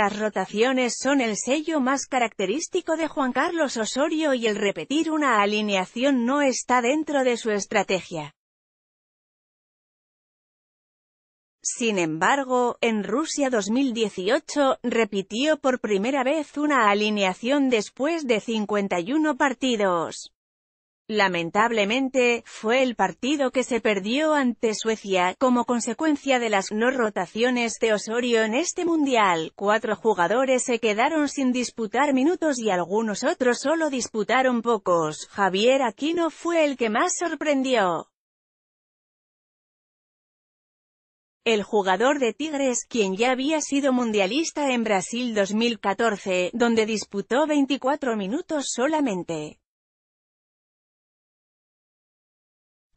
Las rotaciones son el sello más característico de Juan Carlos Osorio y el repetir una alineación no está dentro de su estrategia. Sin embargo, en Rusia 2018, repitió por primera vez una alineación después de 51 partidos. Lamentablemente, fue el partido que se perdió ante Suecia, como consecuencia de las no rotaciones de Osorio en este Mundial. Cuatro jugadores se quedaron sin disputar minutos y algunos otros solo disputaron pocos. Javier Aquino fue el que más sorprendió. El jugador de Tigres, quien ya había sido mundialista en Brasil 2014, donde disputó 24 minutos solamente.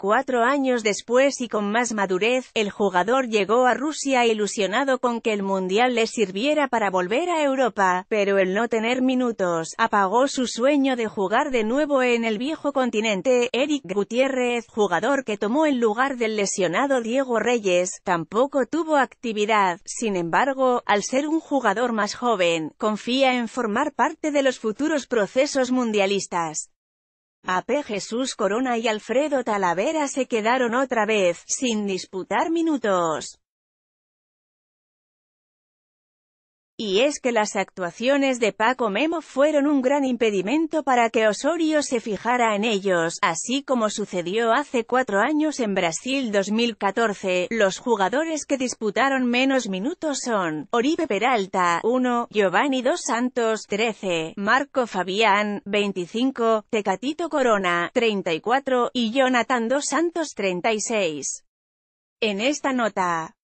Cuatro años después y con más madurez, el jugador llegó a Rusia ilusionado con que el Mundial le sirviera para volver a Europa, pero el no tener minutos, apagó su sueño de jugar de nuevo en el viejo continente. Eric Gutiérrez, jugador que tomó el lugar del lesionado Diego Reyes, tampoco tuvo actividad, sin embargo, al ser un jugador más joven, confía en formar parte de los futuros procesos mundialistas. AP Jesús Corona y Alfredo Talavera se quedaron otra vez, sin disputar minutos. Y es que las actuaciones de Paco Memo fueron un gran impedimento para que Osorio se fijara en ellos, así como sucedió hace cuatro años en Brasil 2014, los jugadores que disputaron menos minutos son, Oribe Peralta, 1, Giovanni Dos Santos, 13, Marco Fabián, 25, Tecatito Corona, 34, y Jonathan Dos Santos, 36. En esta nota,